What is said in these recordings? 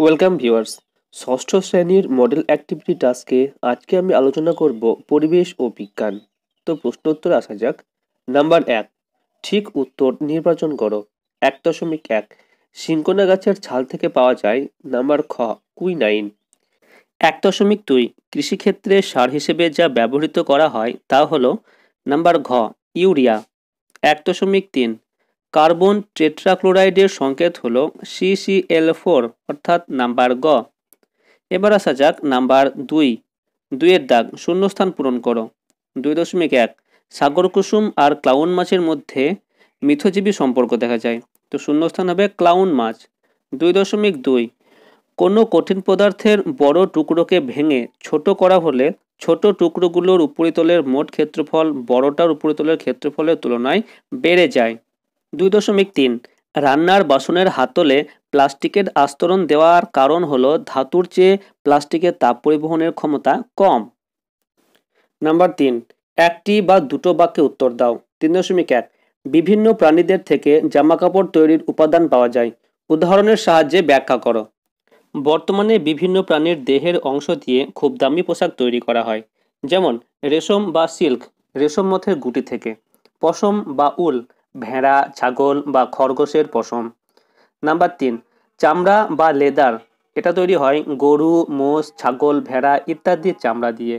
welcome viewers ষষ্ঠ শ্রেণীর model activity টাস্কে আজকে আমি আলোচনা করব পরিবেশ ও বিজ্ঞান তো প্রশ্ন উত্তর আসা যাক নাম্বার এক ঠিক উত্তর নির্বাচন করো এক দশমিক এক সিঙ্কোনা গাছের ছাল থেকে পাওয়া যায় নাম্বার খ নাইন এক দশমিক দুই কৃষিক্ষেত্রে সার হিসেবে যা ব্যবহৃত করা হয় তা হলো নাম্বার ঘ ইউরিয়া এক দশমিক তিন কার্বন টেট্রাক্লোরাইডের সংকেত হল সিসিএল ফোর অর্থাৎ নাম্বার গ এবার আসা যাক নাম্বার দুই দুইয়ের দাগ শূন্যস্থান পূরণ করো দুই দশমিক এক সাগর কুসুম আর ক্লাউন মাছের মধ্যে মিথজীবী সম্পর্ক দেখা যায় তো শূন্যস্থান হবে ক্লাউন মাছ দুই দশমিক দুই কোনো কঠিন পদার্থের বড় টুকরোকে ভেঙে ছোট করা হলে ছোট টুকরোগুলোর উপরিতলের মোট ক্ষেত্রফল বড়টার উপরিতলের ক্ষেত্রফলের তুলনায় বেড়ে যায় দুই দশমিক তিন রান্নার বাসনের হাতলে প্লাস্টিকের আস্তরণ দেওয়ার কারণ হলো ধাতুর চেয়ে প্লাস্টিকের তাপ পরিবহনের ক্ষমতা কম নাম্বার তিন একটি বা দুটো বাক্যে উত্তর দাও তিন দশমিক এক বিভিন্ন প্রাণীদের থেকে জামাকাপড় তৈরির উপাদান পাওয়া যায় উদাহরণের সাহায্যে ব্যাখ্যা করো বর্তমানে বিভিন্ন প্রাণীর দেহের অংশ দিয়ে খুব দামি পোশাক তৈরি করা হয় যেমন রেশম বা সিল্ক রেশম মথের গুটি থেকে পশম বা উল ভেড়া ছাগল বা খরগোশের পশম নাম্বার তিন চামড়া বা লেদার এটা তৈরি হয় গরু মোষ ছাগল ভেড়া ইত্যাদির চামড়া দিয়ে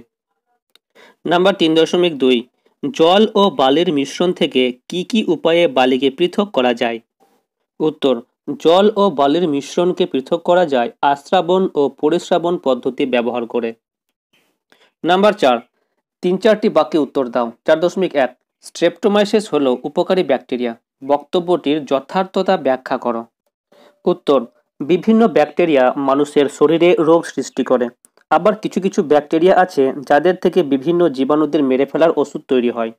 নাম্বার তিন দশমিক দুই জল ও বালির মিশ্রণ থেকে কি কি উপায়ে বালিকে পৃথক করা যায় উত্তর জল ও বালির মিশ্রণকে পৃথক করা যায় আশ্রাবণ ও পরিশ্রাবণ পদ্ধতি ব্যবহার করে নাম্বার চার তিন চারটি বাক্যে উত্তর দাও চার দশমিক এক স্ট্রেপ্টোমাইসিস হলো উপকারী ব্যাকটেরিয়া বক্তব্যটির যথার্থতা ব্যাখ্যা করো উত্তর বিভিন্ন ব্যাকটেরিয়া মানুষের শরীরে রোগ সৃষ্টি করে আবার কিছু কিছু ব্যাকটেরিয়া আছে যাদের থেকে বিভিন্ন জীবাণুদের মেরে ফেলার ওষুধ তৈরি হয়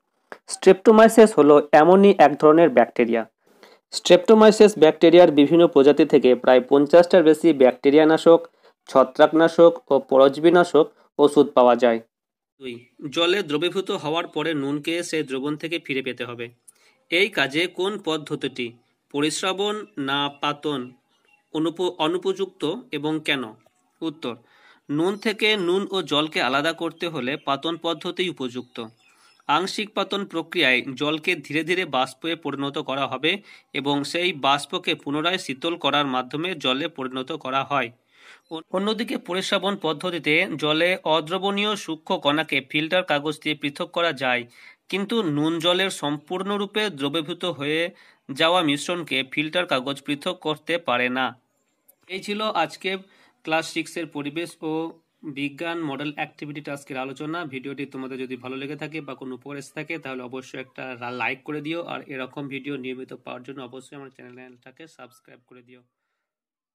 স্ট্রেপ্টোমাইসিস হলো এমনই এক ধরনের ব্যাকটেরিয়া স্ট্রেপ্টোমাইসিস ব্যাকটেরিয়ার বিভিন্ন প্রজাতি থেকে প্রায় পঞ্চাশটার বেশি ব্যাকটেরিয়া নাশক ছত্রাকনাশক ও পরজীবীনাশক ওষুধ পাওয়া যায় দুই জলে দ্রবীভূত হওয়ার পরে নুনকে সেই দ্রবণ থেকে ফিরে পেতে হবে এই কাজে কোন পদ্ধতিটি পরিশ্রাবণ না পাতন অনুপ অনুপযুক্ত এবং কেন উত্তর নুন থেকে নুন ও জলকে আলাদা করতে হলে পাতন পদ্ধতি উপযুক্ত আংশিক পাতন প্রক্রিয়ায় জলকে ধীরে ধীরে বাষ্পে পরিণত করা হবে এবং সেই বাষ্পকে পুনরায় শীতল করার মাধ্যমে জলে পরিণত করা হয় অন্যদিকে পরিশ্রাবণ পদ্ধতিতে জলে অদ্রবণীয় সূক্ষ্ম কণাকে ফিল্টার কাগজ দিয়ে পৃথক করা যায় কিন্তু নুন জলের সম্পূর্ণরূপে দ্রবীভূত হয়ে যাওয়া মিশ্রণকে ফিল্টার কাগজ পৃথক করতে পারে না এই ছিল আজকে ক্লাস সিক্সের পরিবেশ ও বিজ্ঞান মডেল অ্যাক্টিভিটি টাস্কের আলোচনা ভিডিওটি তোমাদের যদি ভালো লেগে থাকে বা কোনো উপকার থাকে তাহলে অবশ্যই একটা লাইক করে দিও আর এরকম ভিডিও নিয়মিত পাওয়ার জন্য অবশ্যই আমার চ্যানেলটাকে সাবস্ক্রাইব করে দিও